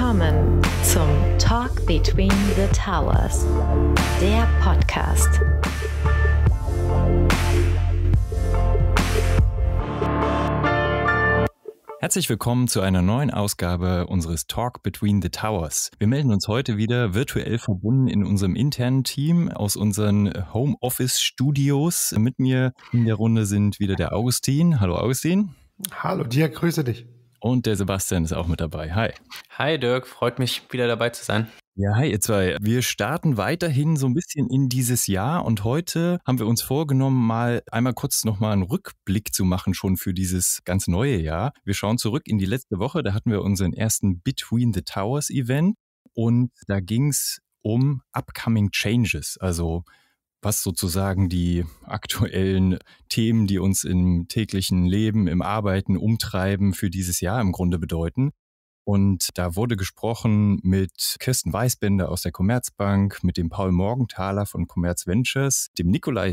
willkommen zum Talk Between the Towers, der Podcast. Herzlich willkommen zu einer neuen Ausgabe unseres Talk Between the Towers. Wir melden uns heute wieder virtuell verbunden in unserem internen Team aus unseren Homeoffice Studios. Mit mir in der Runde sind wieder der Augustin. Hallo Augustin. Hallo dir, grüße dich. Und der Sebastian ist auch mit dabei. Hi. Hi Dirk, freut mich wieder dabei zu sein. Ja, hi ihr zwei. Wir starten weiterhin so ein bisschen in dieses Jahr und heute haben wir uns vorgenommen, mal einmal kurz nochmal einen Rückblick zu machen schon für dieses ganz neue Jahr. Wir schauen zurück in die letzte Woche, da hatten wir unseren ersten Between the Towers Event und da ging es um Upcoming Changes, also was sozusagen die aktuellen Themen, die uns im täglichen Leben, im Arbeiten, Umtreiben für dieses Jahr im Grunde bedeuten. Und da wurde gesprochen mit Kirsten Weißbender aus der Commerzbank, mit dem Paul Morgenthaler von Commerz Ventures, dem Nikolai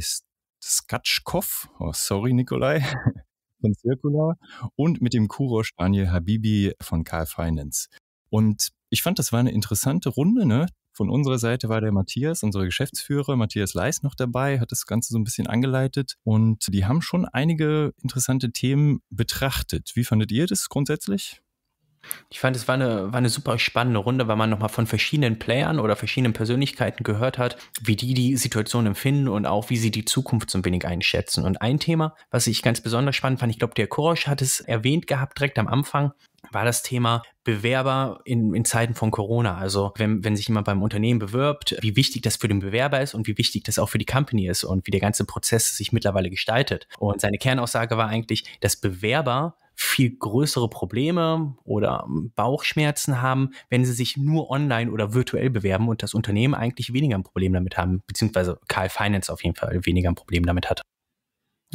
Skatschkow, oh, sorry Nikolai, von Circular und mit dem Kurosch Daniel Habibi von Carl Finance. Und ich fand, das war eine interessante Runde, ne? Von unserer Seite war der Matthias, unsere Geschäftsführer, Matthias Leis noch dabei, hat das Ganze so ein bisschen angeleitet und die haben schon einige interessante Themen betrachtet. Wie fandet ihr das grundsätzlich? Ich fand, es war eine, war eine super spannende Runde, weil man nochmal von verschiedenen Playern oder verschiedenen Persönlichkeiten gehört hat, wie die die Situation empfinden und auch wie sie die Zukunft so ein wenig einschätzen. Und ein Thema, was ich ganz besonders spannend fand, ich glaube, der Korosch hat es erwähnt gehabt direkt am Anfang, war das Thema Bewerber in, in Zeiten von Corona. Also wenn, wenn sich jemand beim Unternehmen bewirbt, wie wichtig das für den Bewerber ist und wie wichtig das auch für die Company ist und wie der ganze Prozess sich mittlerweile gestaltet. Und seine Kernaussage war eigentlich, dass Bewerber viel größere Probleme oder ähm, Bauchschmerzen haben, wenn sie sich nur online oder virtuell bewerben und das Unternehmen eigentlich weniger ein Problem damit haben, beziehungsweise Karl Finance auf jeden Fall weniger ein Problem damit hat.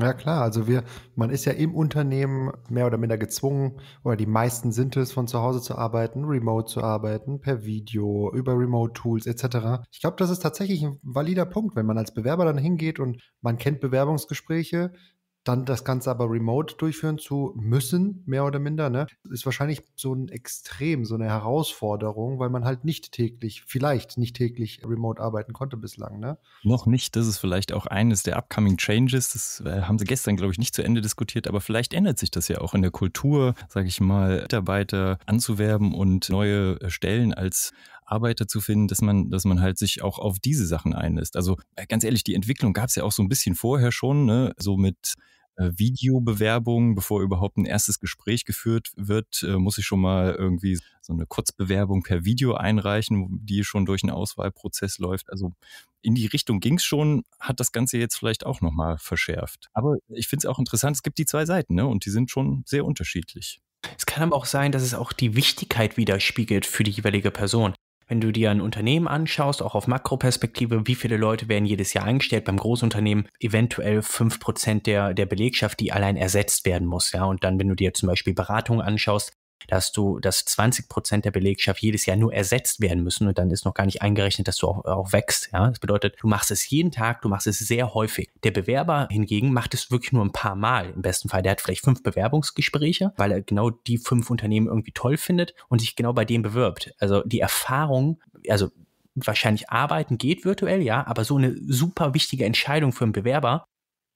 Ja, klar. Also wir, man ist ja im Unternehmen mehr oder minder gezwungen, oder die meisten sind es, von zu Hause zu arbeiten, remote zu arbeiten, per Video, über Remote-Tools etc. Ich glaube, das ist tatsächlich ein valider Punkt, wenn man als Bewerber dann hingeht und man kennt Bewerbungsgespräche, dann das Ganze aber remote durchführen zu müssen, mehr oder minder, ne, ist wahrscheinlich so ein Extrem, so eine Herausforderung, weil man halt nicht täglich, vielleicht nicht täglich remote arbeiten konnte bislang. Ne? Noch nicht, das ist vielleicht auch eines der upcoming Changes. Das äh, haben sie gestern, glaube ich, nicht zu Ende diskutiert, aber vielleicht ändert sich das ja auch in der Kultur, sage ich mal, Mitarbeiter anzuwerben und neue äh, Stellen als Arbeiter zu finden, dass man, dass man halt sich auch auf diese Sachen einlässt. Also äh, ganz ehrlich, die Entwicklung gab es ja auch so ein bisschen vorher schon, ne? so mit äh, Videobewerbungen, bevor überhaupt ein erstes Gespräch geführt wird, äh, muss ich schon mal irgendwie so eine Kurzbewerbung per Video einreichen, die schon durch einen Auswahlprozess läuft. Also in die Richtung ging es schon, hat das Ganze jetzt vielleicht auch nochmal verschärft. Aber ich finde es auch interessant, es gibt die zwei Seiten ne? und die sind schon sehr unterschiedlich. Es kann aber auch sein, dass es auch die Wichtigkeit widerspiegelt für die jeweilige Person wenn du dir ein Unternehmen anschaust, auch auf Makroperspektive, wie viele Leute werden jedes Jahr eingestellt beim Großunternehmen, eventuell fünf Prozent der, der Belegschaft, die allein ersetzt werden muss. Ja, und dann, wenn du dir zum Beispiel Beratung anschaust, dass du, dass 20 Prozent der Belegschaft jedes Jahr nur ersetzt werden müssen und dann ist noch gar nicht eingerechnet, dass du auch, auch wächst. Ja? Das bedeutet, du machst es jeden Tag, du machst es sehr häufig. Der Bewerber hingegen macht es wirklich nur ein paar Mal im besten Fall. Der hat vielleicht fünf Bewerbungsgespräche, weil er genau die fünf Unternehmen irgendwie toll findet und sich genau bei dem bewirbt. Also die Erfahrung, also wahrscheinlich arbeiten geht virtuell, ja, aber so eine super wichtige Entscheidung für einen Bewerber,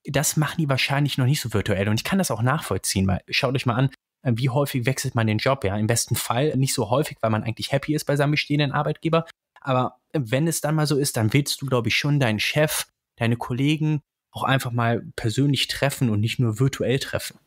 das machen die wahrscheinlich noch nicht so virtuell. Und ich kann das auch nachvollziehen, weil schaut euch mal an, äh, wie häufig wechselt man den Job? Ja, im besten Fall nicht so häufig, weil man eigentlich happy ist bei seinem bestehenden Arbeitgeber. Aber wenn es dann mal so ist, dann willst du, glaube ich, schon deinen Chef, deine Kollegen auch einfach mal persönlich treffen und nicht nur virtuell treffen.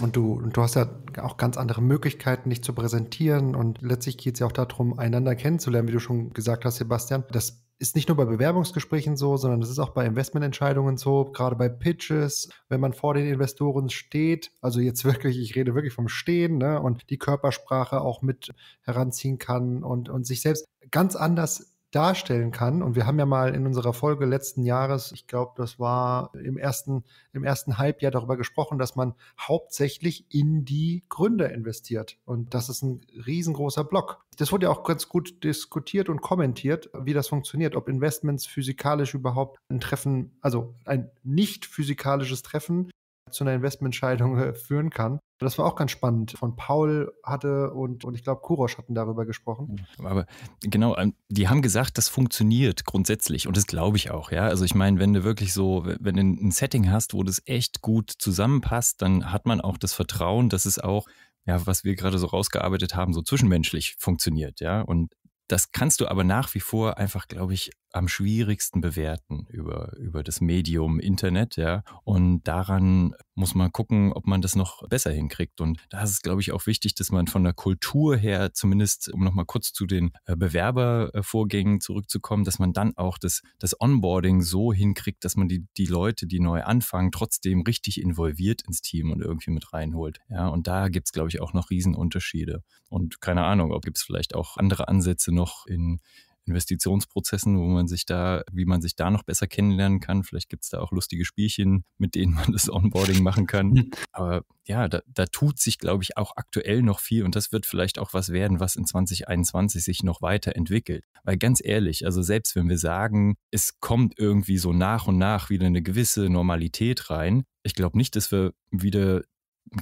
Und du, und du hast ja auch ganz andere Möglichkeiten, dich zu präsentieren. Und letztlich geht es ja auch darum, einander kennenzulernen, wie du schon gesagt hast, Sebastian. Das ist nicht nur bei Bewerbungsgesprächen so, sondern es ist auch bei Investmententscheidungen so, gerade bei Pitches, wenn man vor den Investoren steht, also jetzt wirklich, ich rede wirklich vom Stehen ne, und die Körpersprache auch mit heranziehen kann und, und sich selbst ganz anders darstellen kann. Und wir haben ja mal in unserer Folge letzten Jahres, ich glaube, das war im ersten, im ersten Halbjahr darüber gesprochen, dass man hauptsächlich in die Gründer investiert. Und das ist ein riesengroßer Block. Das wurde ja auch ganz gut diskutiert und kommentiert, wie das funktioniert, ob Investments physikalisch überhaupt ein Treffen, also ein nicht physikalisches Treffen zu einer Investmententscheidung äh, führen kann. Das war auch ganz spannend. Von Paul hatte und, und ich glaube, Kurosch hatten darüber gesprochen. Mhm. Aber genau, ähm, die haben gesagt, das funktioniert grundsätzlich und das glaube ich auch, ja. Also ich meine, wenn du wirklich so, wenn du ein Setting hast, wo das echt gut zusammenpasst, dann hat man auch das Vertrauen, dass es auch, ja, was wir gerade so rausgearbeitet haben, so zwischenmenschlich funktioniert, ja. Und das kannst du aber nach wie vor einfach, glaube ich, am schwierigsten bewerten über, über das Medium Internet, ja. Und daran muss man gucken, ob man das noch besser hinkriegt. Und da ist es, glaube ich, auch wichtig, dass man von der Kultur her, zumindest um nochmal kurz zu den äh, Bewerbervorgängen zurückzukommen, dass man dann auch das, das Onboarding so hinkriegt, dass man die, die Leute, die neu anfangen, trotzdem richtig involviert ins Team und irgendwie mit reinholt. Ja, und da gibt es, glaube ich, auch noch Riesenunterschiede. Und keine Ahnung, ob gibt es vielleicht auch andere Ansätze noch in Investitionsprozessen, wo man sich da, wie man sich da noch besser kennenlernen kann. Vielleicht gibt es da auch lustige Spielchen, mit denen man das Onboarding machen kann. Mhm. Aber ja, da, da tut sich, glaube ich, auch aktuell noch viel und das wird vielleicht auch was werden, was in 2021 sich noch weiterentwickelt. Weil ganz ehrlich, also selbst wenn wir sagen, es kommt irgendwie so nach und nach wieder eine gewisse Normalität rein, ich glaube nicht, dass wir wieder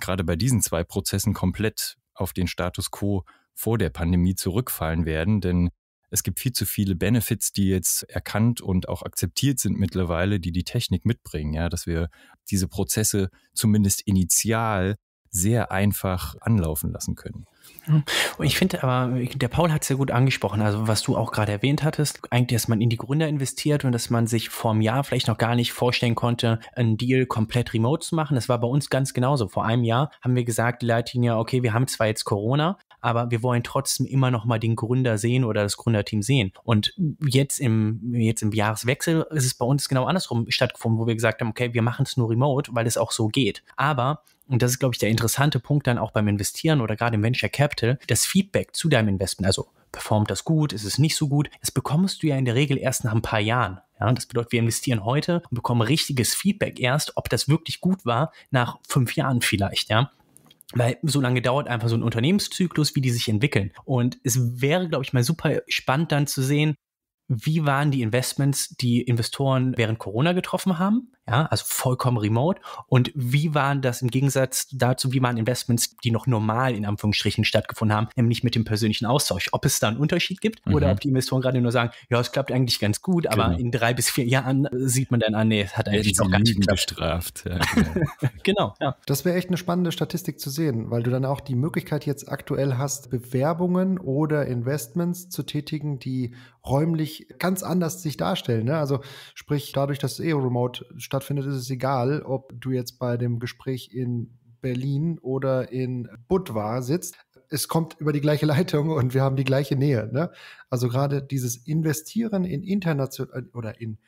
gerade bei diesen zwei Prozessen komplett auf den Status quo vor der Pandemie zurückfallen werden, denn es gibt viel zu viele Benefits, die jetzt erkannt und auch akzeptiert sind mittlerweile, die die Technik mitbringen, ja, dass wir diese Prozesse zumindest initial sehr einfach anlaufen lassen können. Mhm. Und ich finde aber, der Paul hat es ja gut angesprochen, also was du auch gerade erwähnt hattest, eigentlich, dass man in die Gründer investiert und dass man sich vor einem Jahr vielleicht noch gar nicht vorstellen konnte, einen Deal komplett remote zu machen. Das war bei uns ganz genauso. Vor einem Jahr haben wir gesagt, die Leitlinie, okay, wir haben zwar jetzt Corona, aber wir wollen trotzdem immer noch mal den Gründer sehen oder das Gründerteam sehen. Und jetzt im, jetzt im Jahreswechsel ist es bei uns genau andersrum stattgefunden, wo wir gesagt haben, okay, wir machen es nur remote, weil es auch so geht. Aber und das ist, glaube ich, der interessante Punkt dann auch beim Investieren oder gerade im Venture Capital, das Feedback zu deinem Investment, also performt das gut, ist es nicht so gut, das bekommst du ja in der Regel erst nach ein paar Jahren. Ja, das bedeutet, wir investieren heute und bekommen richtiges Feedback erst, ob das wirklich gut war, nach fünf Jahren vielleicht. Ja, weil so lange dauert einfach so ein Unternehmenszyklus, wie die sich entwickeln. Und es wäre, glaube ich, mal super spannend dann zu sehen, wie waren die Investments, die Investoren während Corona getroffen haben? Ja, also vollkommen remote. Und wie waren das im Gegensatz dazu, wie waren Investments, die noch normal in Anführungsstrichen stattgefunden haben, nämlich mit dem persönlichen Austausch? Ob es da einen Unterschied gibt mhm. oder ob die Investoren gerade nur sagen, ja, es klappt eigentlich ganz gut, genau. aber in drei bis vier Jahren äh, sieht man dann an, ah, nee, es hat eigentlich noch gar nicht geklappt. Ja, genau. genau ja. Das wäre echt eine spannende Statistik zu sehen, weil du dann auch die Möglichkeit jetzt aktuell hast, Bewerbungen oder Investments zu tätigen, die räumlich ganz anders sich darstellen. Ne? Also sprich, dadurch, dass es eh remote stattfindet, stattfindet, ist es egal, ob du jetzt bei dem Gespräch in Berlin oder in Budva sitzt. Es kommt über die gleiche Leitung und wir haben die gleiche Nähe. Ne? Also gerade dieses Investieren in international äh, oder in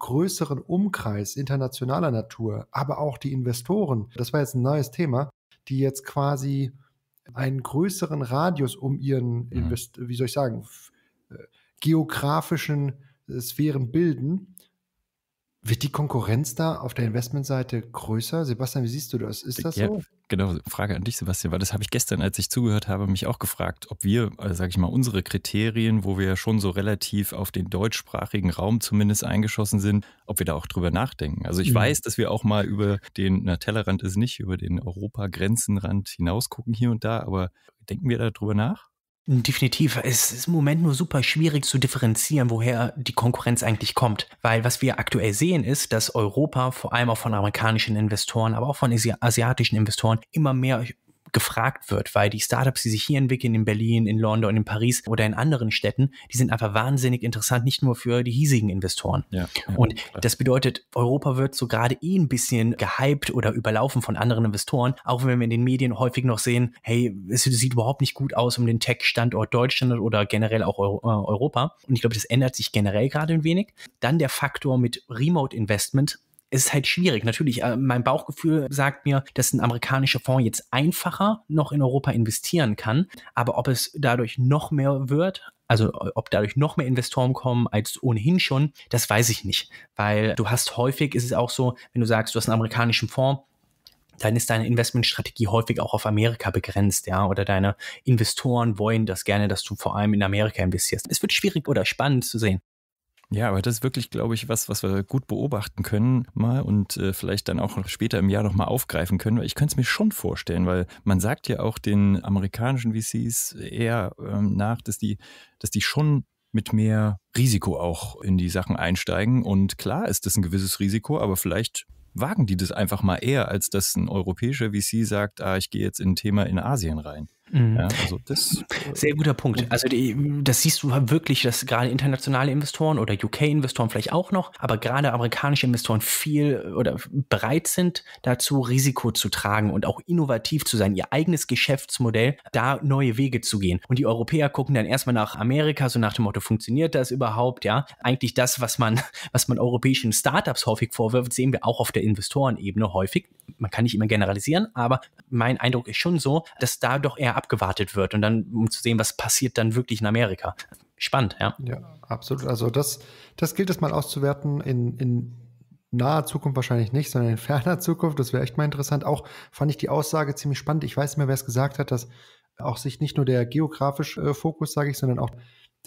größeren Umkreis internationaler Natur, aber auch die Investoren, das war jetzt ein neues Thema, die jetzt quasi einen größeren Radius um ihren, mhm. wie soll ich sagen, äh, geografischen äh, Sphären bilden, wird die Konkurrenz da auf der Investmentseite größer? Sebastian, wie siehst du das? Ist das ja, so? Genau, Frage an dich, Sebastian, weil das habe ich gestern, als ich zugehört habe, mich auch gefragt, ob wir, also äh, sage ich mal, unsere Kriterien, wo wir ja schon so relativ auf den deutschsprachigen Raum zumindest eingeschossen sind, ob wir da auch drüber nachdenken. Also ich mhm. weiß, dass wir auch mal über den, na, Tellerrand ist nicht, über den Europagrenzenrand hinausgucken hier und da, aber denken wir da drüber nach? Definitiv. Es ist im Moment nur super schwierig zu differenzieren, woher die Konkurrenz eigentlich kommt. Weil was wir aktuell sehen, ist, dass Europa vor allem auch von amerikanischen Investoren, aber auch von asiatischen Investoren immer mehr gefragt wird, weil die Startups, die sich hier entwickeln, in Berlin, in London, in Paris oder in anderen Städten, die sind einfach wahnsinnig interessant, nicht nur für die hiesigen Investoren. Ja, ja, und klar. das bedeutet, Europa wird so gerade eh ein bisschen gehypt oder überlaufen von anderen Investoren, auch wenn wir in den Medien häufig noch sehen, hey, es sieht überhaupt nicht gut aus um den Tech-Standort Deutschland oder generell auch äh, Europa. Und ich glaube, das ändert sich generell gerade ein wenig. Dann der Faktor mit Remote Investment es ist halt schwierig. Natürlich, äh, mein Bauchgefühl sagt mir, dass ein amerikanischer Fonds jetzt einfacher noch in Europa investieren kann. Aber ob es dadurch noch mehr wird, also äh, ob dadurch noch mehr Investoren kommen als ohnehin schon, das weiß ich nicht. Weil du hast häufig, ist es auch so, wenn du sagst, du hast einen amerikanischen Fonds, dann ist deine Investmentstrategie häufig auch auf Amerika begrenzt, ja, oder deine Investoren wollen das gerne, dass du vor allem in Amerika investierst. Es wird schwierig oder spannend zu sehen. Ja, aber das ist wirklich, glaube ich, was, was wir gut beobachten können mal und äh, vielleicht dann auch später im Jahr nochmal aufgreifen können. Ich könnte es mir schon vorstellen, weil man sagt ja auch den amerikanischen VCs eher ähm, nach, dass die, dass die schon mit mehr Risiko auch in die Sachen einsteigen. Und klar ist das ein gewisses Risiko, aber vielleicht wagen die das einfach mal eher, als dass ein europäischer VC sagt, ah, ich gehe jetzt in ein Thema in Asien rein. Mhm. Ja, also das, äh, Sehr guter Punkt. Also die, das siehst du halt wirklich, dass gerade internationale Investoren oder UK-Investoren vielleicht auch noch, aber gerade amerikanische Investoren viel äh, oder bereit sind, dazu Risiko zu tragen und auch innovativ zu sein, ihr eigenes Geschäftsmodell, da neue Wege zu gehen. Und die Europäer gucken dann erstmal nach Amerika, so nach dem Motto, funktioniert das überhaupt? Ja, eigentlich das, was man, was man europäischen Startups häufig vorwirft, sehen wir auch auf der Investorenebene häufig. Man kann nicht immer generalisieren, aber mein Eindruck ist schon so, dass da doch eher abgewartet wird und dann, um zu sehen, was passiert dann wirklich in Amerika. Spannend, ja. Ja, absolut. Also das, das gilt es mal auszuwerten in, in naher Zukunft wahrscheinlich nicht, sondern in ferner Zukunft. Das wäre echt mal interessant. Auch fand ich die Aussage ziemlich spannend. Ich weiß nicht mehr, wer es gesagt hat, dass auch sich nicht nur der geografische äh, Fokus, sage ich, sondern auch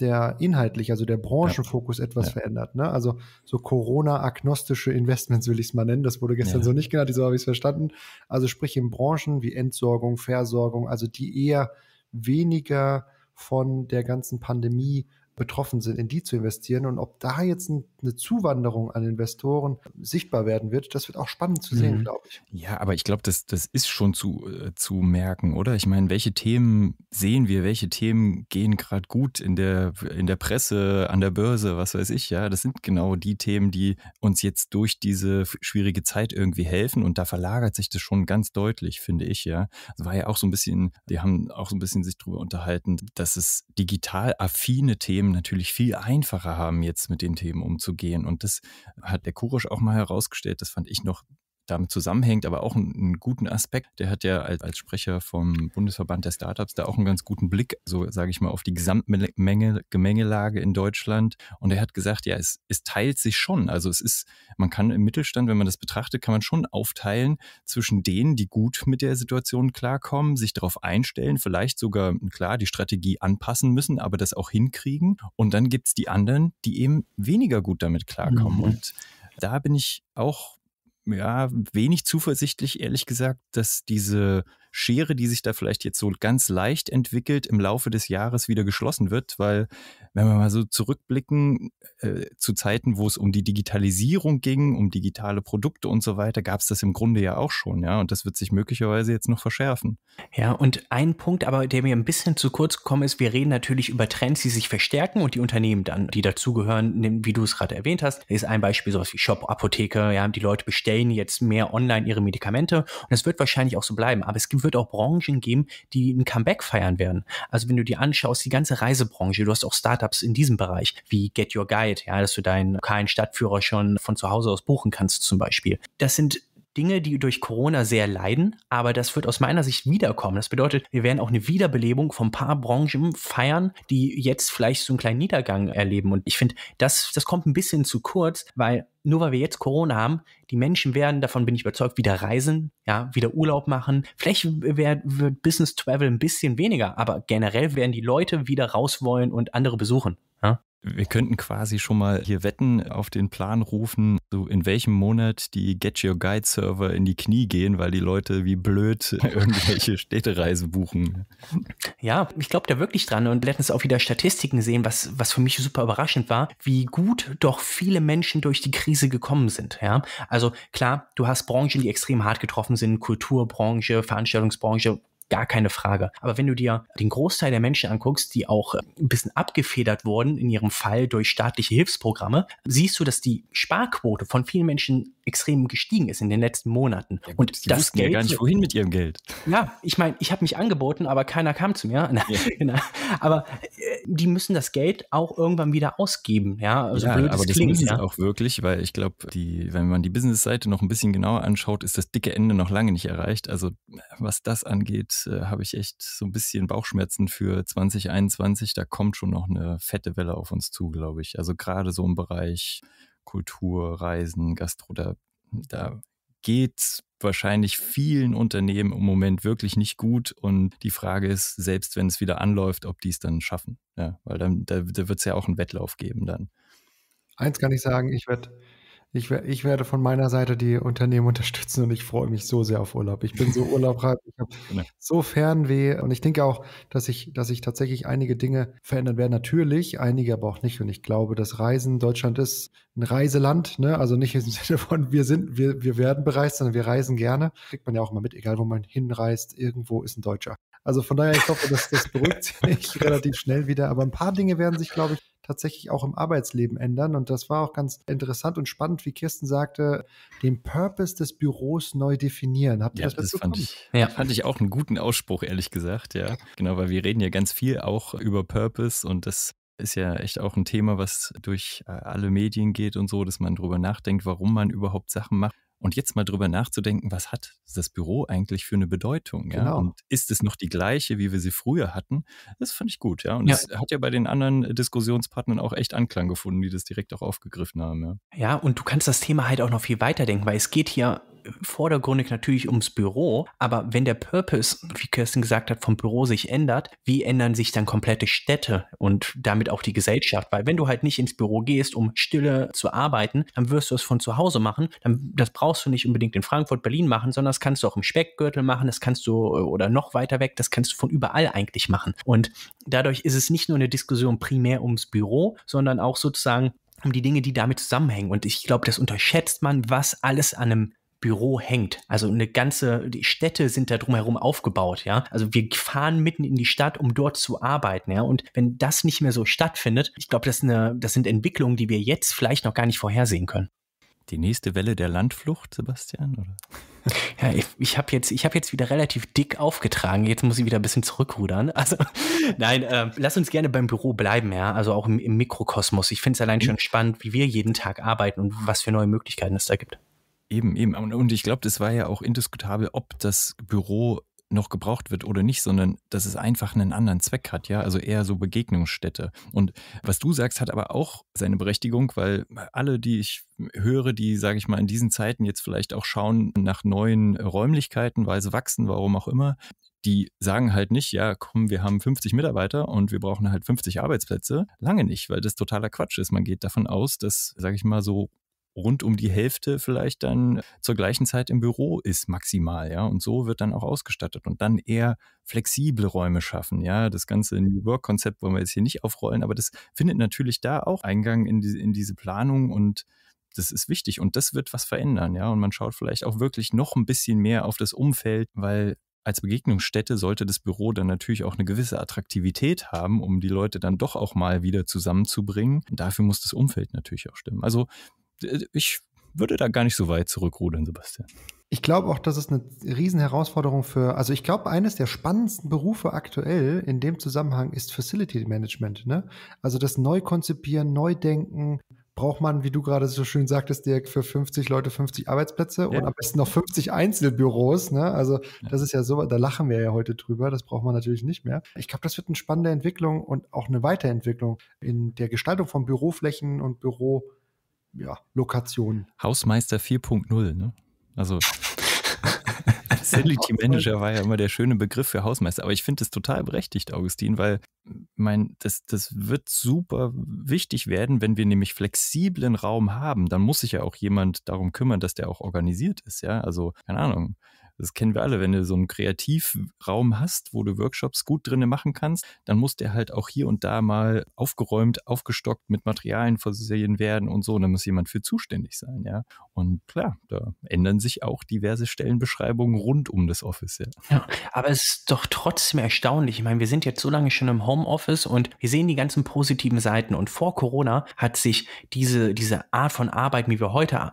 der inhaltlich, also der Branchenfokus ja. etwas ja. verändert. Ne? Also so Corona-agnostische Investments will ich es mal nennen. Das wurde gestern ja. so nicht genannt, so habe ich es verstanden. Also sprich in Branchen wie Entsorgung, Versorgung, also die eher weniger von der ganzen Pandemie betroffen sind, in die zu investieren. Und ob da jetzt eine Zuwanderung an Investoren sichtbar werden wird, das wird auch spannend zu sehen, mhm. glaube ich. Ja, aber ich glaube, das, das ist schon zu, äh, zu merken, oder? Ich meine, welche Themen sehen wir, welche Themen gehen gerade gut in der, in der Presse, an der Börse, was weiß ich, ja. Das sind genau die Themen, die uns jetzt durch diese schwierige Zeit irgendwie helfen. Und da verlagert sich das schon ganz deutlich, finde ich, ja. Es war ja auch so ein bisschen, wir haben auch so ein bisschen sich drüber unterhalten, dass es digital affine Themen Unternehmen natürlich viel einfacher haben, jetzt mit den Themen umzugehen. Und das hat der Kurisch auch mal herausgestellt. Das fand ich noch damit zusammenhängt, aber auch einen, einen guten Aspekt. Der hat ja als, als Sprecher vom Bundesverband der Startups da auch einen ganz guten Blick, so sage ich mal, auf die Gesamtmenge, Gemengelage in Deutschland. Und er hat gesagt, ja, es, es teilt sich schon. Also es ist, man kann im Mittelstand, wenn man das betrachtet, kann man schon aufteilen zwischen denen, die gut mit der Situation klarkommen, sich darauf einstellen, vielleicht sogar klar die Strategie anpassen müssen, aber das auch hinkriegen. Und dann gibt es die anderen, die eben weniger gut damit klarkommen. Mhm. Und da bin ich auch ja, wenig zuversichtlich, ehrlich gesagt, dass diese Schere, die sich da vielleicht jetzt so ganz leicht entwickelt, im Laufe des Jahres wieder geschlossen wird, weil wenn wir mal so zurückblicken äh, zu Zeiten, wo es um die Digitalisierung ging, um digitale Produkte und so weiter, gab es das im Grunde ja auch schon, ja, und das wird sich möglicherweise jetzt noch verschärfen. Ja, und ein Punkt, aber der mir ein bisschen zu kurz gekommen ist, wir reden natürlich über Trends, die sich verstärken und die Unternehmen dann, die dazugehören, wie du es gerade erwähnt hast, ist ein Beispiel sowas wie Shop, Apotheke, ja, die Leute bestellen jetzt mehr online ihre Medikamente und das wird wahrscheinlich auch so bleiben, aber es gibt wird auch Branchen geben, die ein Comeback feiern werden. Also wenn du dir anschaust, die ganze Reisebranche, du hast auch Startups in diesem Bereich, wie Get Your Guide, ja, dass du deinen lokalen Stadtführer schon von zu Hause aus buchen kannst zum Beispiel. Das sind Dinge, die durch Corona sehr leiden, aber das wird aus meiner Sicht wiederkommen. Das bedeutet, wir werden auch eine Wiederbelebung von ein paar Branchen feiern, die jetzt vielleicht so einen kleinen Niedergang erleben. Und ich finde, das, das kommt ein bisschen zu kurz, weil nur weil wir jetzt Corona haben, die Menschen werden, davon bin ich überzeugt, wieder reisen, ja, wieder Urlaub machen. Vielleicht wird, wird Business Travel ein bisschen weniger, aber generell werden die Leute wieder raus wollen und andere besuchen. Ja? Wir könnten quasi schon mal hier Wetten auf den Plan rufen, so in welchem Monat die Get Your Guide Server in die Knie gehen, weil die Leute wie blöd irgendwelche Städtereisen buchen. Ja, ich glaube da wirklich dran und letztens auch wieder Statistiken sehen, was, was für mich super überraschend war, wie gut doch viele Menschen durch die Krise gekommen sind. Ja, also klar, du hast Branchen, die extrem hart getroffen sind, Kulturbranche, Veranstaltungsbranche, gar keine Frage. Aber wenn du dir den Großteil der Menschen anguckst, die auch äh, ein bisschen abgefedert wurden in ihrem Fall durch staatliche Hilfsprogramme, siehst du, dass die Sparquote von vielen Menschen extrem gestiegen ist in den letzten Monaten. Ja, gut, und das Geld ja gar nicht wohin mit ihrem Geld. Ja, ich meine, ich habe mich angeboten, aber keiner kam zu mir. ja. Genau. aber äh, die müssen das Geld auch irgendwann wieder ausgeben. Ja, also ja aber das müssen sie auch wirklich, weil ich glaube, wenn man die Business-Seite noch ein bisschen genauer anschaut, ist das dicke Ende noch lange nicht erreicht. Also was das angeht, äh, habe ich echt so ein bisschen Bauchschmerzen für 2021. Da kommt schon noch eine fette Welle auf uns zu, glaube ich. Also gerade so im Bereich Kultur, Reisen, Gastro, da, da es wahrscheinlich vielen Unternehmen im Moment wirklich nicht gut. Und die Frage ist, selbst wenn es wieder anläuft, ob die es dann schaffen. Ja, weil dann da, da wird es ja auch einen Wettlauf geben dann. Eins kann ich sagen, ich werde ich, ich, werde von meiner Seite die Unternehmen unterstützen und ich freue mich so sehr auf Urlaub. Ich bin so urlaubreich, ich habe genau. nee. so Fernweh und ich denke auch, dass ich, dass ich tatsächlich einige Dinge verändern werde. Natürlich, einige aber auch nicht. Und ich glaube, dass Reisen, Deutschland ist ein Reiseland, ne? also nicht im Sinne von wir sind, wir, wir werden bereist, sondern wir reisen gerne. Kriegt man ja auch mal mit, egal wo man hinreist, irgendwo ist ein Deutscher. Also von daher, ich hoffe, das, das beruhigt sich relativ schnell wieder. Aber ein paar Dinge werden sich, glaube ich, tatsächlich auch im Arbeitsleben ändern. Und das war auch ganz interessant und spannend, wie Kirsten sagte, den Purpose des Büros neu definieren. Habt ihr ja, das, das fand ich, ja, fand ich auch einen guten Ausspruch, ehrlich gesagt, ja. Genau, weil wir reden ja ganz viel auch über Purpose und das ist ja echt auch ein Thema, was durch äh, alle Medien geht und so, dass man darüber nachdenkt, warum man überhaupt Sachen macht. Und jetzt mal drüber nachzudenken, was hat das Büro eigentlich für eine Bedeutung? Ja? Genau. Und ist es noch die gleiche, wie wir sie früher hatten? Das fand ich gut, ja. Und ja. das hat ja bei den anderen äh, Diskussionspartnern auch echt Anklang gefunden, die das direkt auch aufgegriffen haben. Ja, ja und du kannst das Thema halt auch noch viel weiter denken, weil es geht hier vordergründig natürlich ums Büro, aber wenn der Purpose, wie Kirsten gesagt hat, vom Büro sich ändert, wie ändern sich dann komplette Städte und damit auch die Gesellschaft? Weil wenn du halt nicht ins Büro gehst, um stille zu arbeiten, dann wirst du es von zu Hause machen. Dann, das brauchst du nicht unbedingt in Frankfurt, Berlin machen, sondern das kannst du auch im Speckgürtel machen, das kannst du äh, oder noch weiter weg, das kannst du von überall eigentlich machen. Und dadurch ist es nicht nur eine Diskussion primär ums Büro, sondern auch sozusagen um die Dinge, die damit zusammenhängen. Und ich glaube, das unterschätzt man, was alles an einem Büro hängt. Also eine ganze, die Städte sind da drumherum aufgebaut, ja. Also wir fahren mitten in die Stadt, um dort zu arbeiten, ja. Und wenn das nicht mehr so stattfindet, ich glaube, das, das sind Entwicklungen, die wir jetzt vielleicht noch gar nicht vorhersehen können. Die nächste Welle der Landflucht, Sebastian, oder? Ja, ich, ich habe jetzt, hab jetzt wieder relativ dick aufgetragen. Jetzt muss ich wieder ein bisschen zurückrudern. Also, nein, äh, lass uns gerne beim Büro bleiben, ja. Also auch im, im Mikrokosmos. Ich finde es allein mhm. schon spannend, wie wir jeden Tag arbeiten und was für neue Möglichkeiten es da gibt. Eben, eben. Und ich glaube, das war ja auch indiskutabel, ob das Büro noch gebraucht wird oder nicht, sondern dass es einfach einen anderen Zweck hat, ja, also eher so Begegnungsstätte. Und was du sagst, hat aber auch seine Berechtigung, weil alle, die ich höre, die, sage ich mal, in diesen Zeiten jetzt vielleicht auch schauen nach neuen Räumlichkeiten, weil sie wachsen, warum auch immer, die sagen halt nicht, ja, komm, wir haben 50 Mitarbeiter und wir brauchen halt 50 Arbeitsplätze. Lange nicht, weil das totaler Quatsch ist. Man geht davon aus, dass, sage ich mal, so rund um die Hälfte vielleicht dann zur gleichen Zeit im Büro ist maximal, ja. Und so wird dann auch ausgestattet und dann eher flexible Räume schaffen, ja. Das ganze New Work Konzept wollen wir jetzt hier nicht aufrollen, aber das findet natürlich da auch Eingang in, die, in diese Planung und das ist wichtig und das wird was verändern, ja. Und man schaut vielleicht auch wirklich noch ein bisschen mehr auf das Umfeld, weil als Begegnungsstätte sollte das Büro dann natürlich auch eine gewisse Attraktivität haben, um die Leute dann doch auch mal wieder zusammenzubringen. Und dafür muss das Umfeld natürlich auch stimmen. Also ich würde da gar nicht so weit zurückrudeln, Sebastian. Ich glaube auch, das ist eine Riesenherausforderung für, also ich glaube, eines der spannendsten Berufe aktuell in dem Zusammenhang ist Facility Management. Ne? Also das Neukonzipieren, Neudenken. Braucht man, wie du gerade so schön sagtest, Dirk, für 50 Leute 50 Arbeitsplätze ja. und am besten noch 50 Einzelbüros. Ne? Also das ist ja so, da lachen wir ja heute drüber, das braucht man natürlich nicht mehr. Ich glaube, das wird eine spannende Entwicklung und auch eine Weiterentwicklung in der Gestaltung von Büroflächen und Büro ja, Lokation. Hausmeister 4.0, ne? Also Facility Manager war ja immer der schöne Begriff für Hausmeister, aber ich finde es total berechtigt, Augustin, weil mein, das, das wird super wichtig werden, wenn wir nämlich flexiblen Raum haben, dann muss sich ja auch jemand darum kümmern, dass der auch organisiert ist, ja. Also, keine Ahnung, das kennen wir alle, wenn du so einen Kreativraum hast, wo du Workshops gut drinne machen kannst, dann muss der halt auch hier und da mal aufgeräumt, aufgestockt mit Materialien versehen werden und so. Und da muss jemand für zuständig sein, ja. Und klar, da ändern sich auch diverse Stellenbeschreibungen rund um das Office, ja. ja aber es ist doch trotzdem erstaunlich. Ich meine, wir sind jetzt so lange schon im Homeoffice und wir sehen die ganzen positiven Seiten. Und vor Corona hat sich diese, diese Art von Arbeit, wie wir heute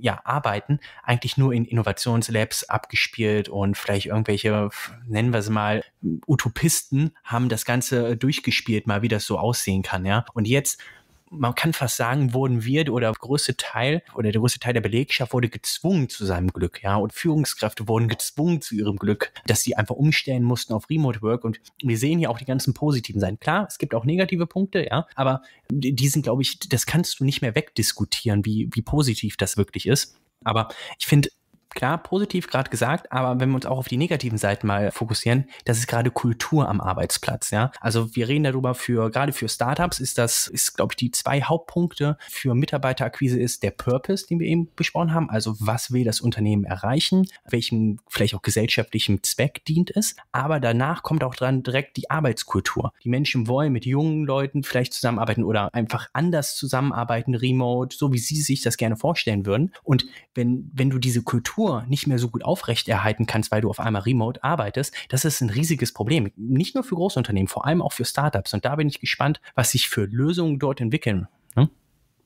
ja, Arbeiten eigentlich nur in Innovationslabs abgespielt und vielleicht irgendwelche, nennen wir sie mal, Utopisten haben das Ganze durchgespielt, mal wie das so aussehen kann, ja. Und jetzt man kann fast sagen, wurden wir oder der größte Teil oder der größte Teil der Belegschaft wurde gezwungen zu seinem Glück, ja. Und Führungskräfte wurden gezwungen zu ihrem Glück, dass sie einfach umstellen mussten auf Remote Work. Und wir sehen hier auch die ganzen positiven Seiten. Klar, es gibt auch negative Punkte, ja, aber die sind, glaube ich, das kannst du nicht mehr wegdiskutieren, wie, wie positiv das wirklich ist. Aber ich finde, klar, positiv gerade gesagt, aber wenn wir uns auch auf die negativen Seiten mal fokussieren, das ist gerade Kultur am Arbeitsplatz, ja. Also wir reden darüber für, gerade für Startups ist das, ist glaube ich die zwei Hauptpunkte für Mitarbeiterakquise ist der Purpose, den wir eben besprochen haben. Also was will das Unternehmen erreichen? Welchem vielleicht auch gesellschaftlichen Zweck dient es? Aber danach kommt auch dran direkt die Arbeitskultur. Die Menschen wollen mit jungen Leuten vielleicht zusammenarbeiten oder einfach anders zusammenarbeiten, remote, so wie sie sich das gerne vorstellen würden. Und wenn, wenn du diese Kultur Struktur nicht mehr so gut aufrechterhalten kannst, weil du auf einmal remote arbeitest, das ist ein riesiges Problem. Nicht nur für Großunternehmen, vor allem auch für Startups. Und da bin ich gespannt, was sich für Lösungen dort entwickeln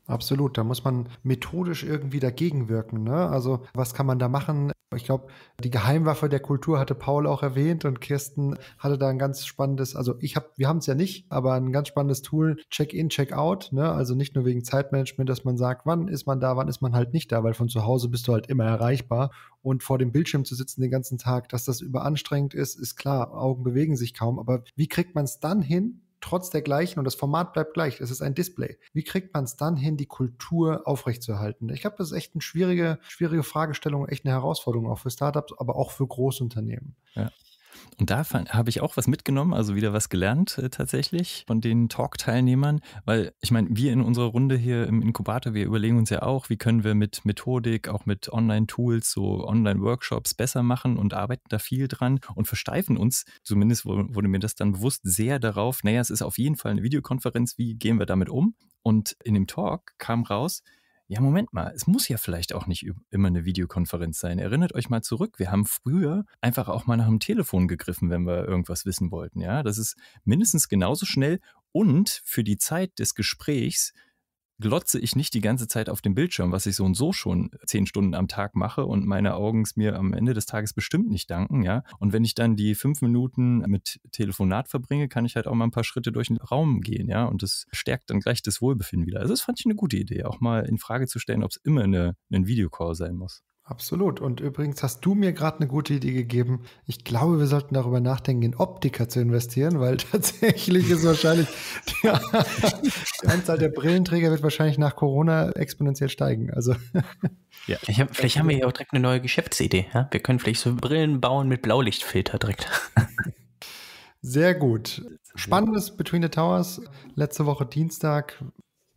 Absolut, da muss man methodisch irgendwie dagegen wirken. Ne? Also was kann man da machen? Ich glaube, die Geheimwaffe der Kultur hatte Paul auch erwähnt und Kirsten hatte da ein ganz spannendes, also ich habe, wir haben es ja nicht, aber ein ganz spannendes Tool, Check-in, Check-out. Ne? Also nicht nur wegen Zeitmanagement, dass man sagt, wann ist man da, wann ist man halt nicht da, weil von zu Hause bist du halt immer erreichbar und vor dem Bildschirm zu sitzen den ganzen Tag, dass das überanstrengend ist, ist klar. Augen bewegen sich kaum, aber wie kriegt man es dann hin, trotz der gleichen und das Format bleibt gleich, es ist ein Display. Wie kriegt man es dann hin, die Kultur aufrechtzuerhalten? Ich glaube, das ist echt eine schwierige, schwierige Fragestellung, echt eine Herausforderung auch für Startups, aber auch für Großunternehmen. Ja. Und da habe ich auch was mitgenommen, also wieder was gelernt äh, tatsächlich von den Talk-Teilnehmern, weil ich meine, wir in unserer Runde hier im Inkubator, wir überlegen uns ja auch, wie können wir mit Methodik, auch mit Online-Tools, so Online-Workshops besser machen und arbeiten da viel dran und versteifen uns, zumindest wurde mir das dann bewusst, sehr darauf, naja, es ist auf jeden Fall eine Videokonferenz, wie gehen wir damit um? Und in dem Talk kam raus, ja, Moment mal, es muss ja vielleicht auch nicht immer eine Videokonferenz sein. Erinnert euch mal zurück, wir haben früher einfach auch mal nach dem Telefon gegriffen, wenn wir irgendwas wissen wollten. Ja, das ist mindestens genauso schnell und für die Zeit des Gesprächs glotze ich nicht die ganze Zeit auf dem Bildschirm, was ich so und so schon zehn Stunden am Tag mache und meine Augen es mir am Ende des Tages bestimmt nicht danken, ja. Und wenn ich dann die fünf Minuten mit Telefonat verbringe, kann ich halt auch mal ein paar Schritte durch den Raum gehen, ja. Und das stärkt dann gleich das Wohlbefinden wieder. Also das fand ich eine gute Idee, auch mal in Frage zu stellen, ob es immer eine, ein Videocall sein muss. Absolut. Und übrigens hast du mir gerade eine gute Idee gegeben. Ich glaube, wir sollten darüber nachdenken, in Optiker zu investieren, weil tatsächlich ist wahrscheinlich die, die Anzahl der Brillenträger wird wahrscheinlich nach Corona exponentiell steigen. Also ja. vielleicht, haben, vielleicht haben wir ja auch direkt eine neue Geschäftsidee. Ja? Wir können vielleicht so Brillen bauen mit Blaulichtfilter direkt. Sehr gut. Spannendes Between the Towers. Letzte Woche Dienstag.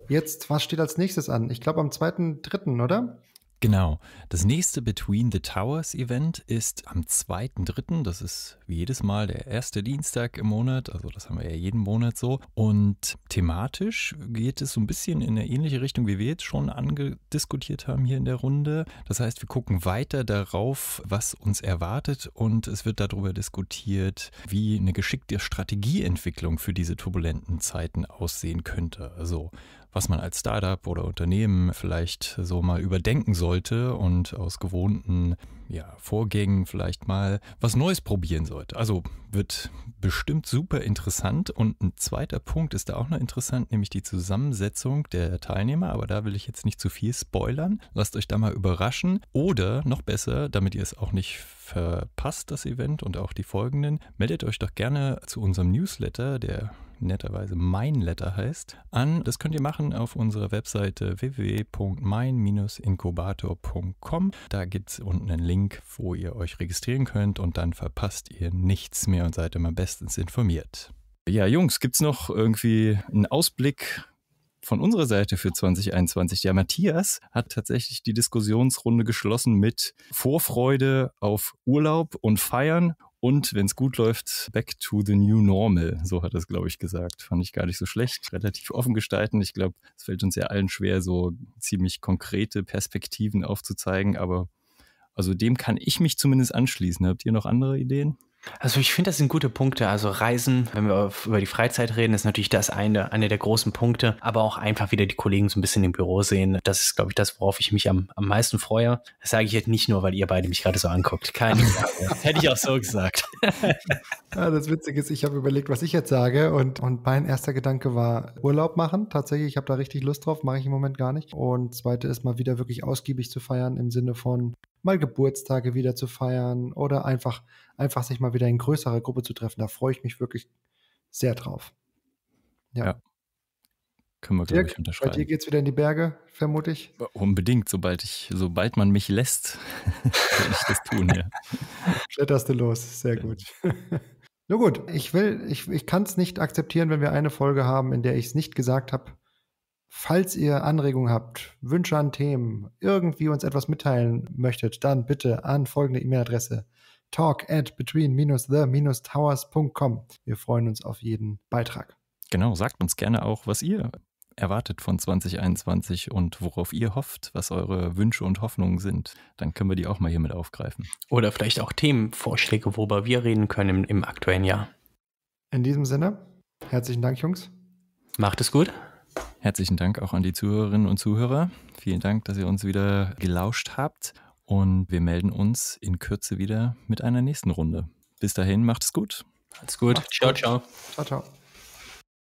Jetzt, was steht als nächstes an? Ich glaube am 2.3., oder? Genau. Das nächste Between the Towers Event ist am 2.3. Das ist wie jedes Mal der erste Dienstag im Monat. Also das haben wir ja jeden Monat so. Und thematisch geht es so ein bisschen in eine ähnliche Richtung, wie wir jetzt schon angediskutiert haben hier in der Runde. Das heißt, wir gucken weiter darauf, was uns erwartet und es wird darüber diskutiert, wie eine geschickte Strategieentwicklung für diese turbulenten Zeiten aussehen könnte. Also was man als Startup oder Unternehmen vielleicht so mal überdenken sollte und aus gewohnten ja, Vorgängen vielleicht mal was Neues probieren sollte. Also wird bestimmt super interessant. Und ein zweiter Punkt ist da auch noch interessant, nämlich die Zusammensetzung der Teilnehmer. Aber da will ich jetzt nicht zu viel spoilern. Lasst euch da mal überraschen. Oder noch besser, damit ihr es auch nicht verpasst, das Event und auch die folgenden, meldet euch doch gerne zu unserem Newsletter, der netterweise Mein Letter heißt, an. Das könnt ihr machen auf unserer Webseite www.mein-inkubator.com. Da gibt es unten einen Link, wo ihr euch registrieren könnt und dann verpasst ihr nichts mehr und seid immer bestens informiert. Ja, Jungs, gibt es noch irgendwie einen Ausblick von unserer Seite für 2021. Der Matthias hat tatsächlich die Diskussionsrunde geschlossen mit Vorfreude auf Urlaub und Feiern und wenn es gut läuft, back to the new normal. So hat er es, glaube ich, gesagt. Fand ich gar nicht so schlecht. Relativ offen gestalten. Ich glaube, es fällt uns ja allen schwer, so ziemlich konkrete Perspektiven aufzuzeigen. Aber also dem kann ich mich zumindest anschließen. Habt ihr noch andere Ideen? Also ich finde, das sind gute Punkte. Also Reisen, wenn wir über die Freizeit reden, ist natürlich das eine, eine der großen Punkte. Aber auch einfach wieder die Kollegen so ein bisschen im Büro sehen. Das ist, glaube ich, das, worauf ich mich am, am meisten freue. Das sage ich jetzt nicht nur, weil ihr beide mich gerade so anguckt. Keine Frage. hätte ich auch so gesagt. ja, das Witzige ist, ich habe überlegt, was ich jetzt sage. Und, und mein erster Gedanke war Urlaub machen. Tatsächlich, ich habe da richtig Lust drauf. Mache ich im Moment gar nicht. Und zweite ist mal wieder wirklich ausgiebig zu feiern im Sinne von mal Geburtstage wieder zu feiern oder einfach, einfach sich mal wieder in größere Gruppe zu treffen. Da freue ich mich wirklich sehr drauf. Ja. ja. Können wir, glaube ich, unterschreiben. Bei dir geht es wieder in die Berge, vermute ich. Äh, unbedingt, sobald ich, sobald man mich lässt, werde ich das tun, ja. Kletterst du los, sehr ja. gut. Nur gut, ich will, ich, ich kann es nicht akzeptieren, wenn wir eine Folge haben, in der ich es nicht gesagt habe, Falls ihr Anregungen habt, Wünsche an Themen, irgendwie uns etwas mitteilen möchtet, dann bitte an folgende E-Mail-Adresse talk at between-the-towers.com. Wir freuen uns auf jeden Beitrag. Genau, sagt uns gerne auch, was ihr erwartet von 2021 und worauf ihr hofft, was eure Wünsche und Hoffnungen sind. Dann können wir die auch mal hiermit aufgreifen. Oder vielleicht auch Themenvorschläge, worüber wir reden können im, im aktuellen Jahr. In diesem Sinne, herzlichen Dank, Jungs. Macht es gut. Herzlichen Dank auch an die Zuhörerinnen und Zuhörer. Vielen Dank, dass ihr uns wieder gelauscht habt. Und wir melden uns in Kürze wieder mit einer nächsten Runde. Bis dahin, macht es gut. Macht's gut. ciao, ciao. Ciao, ciao.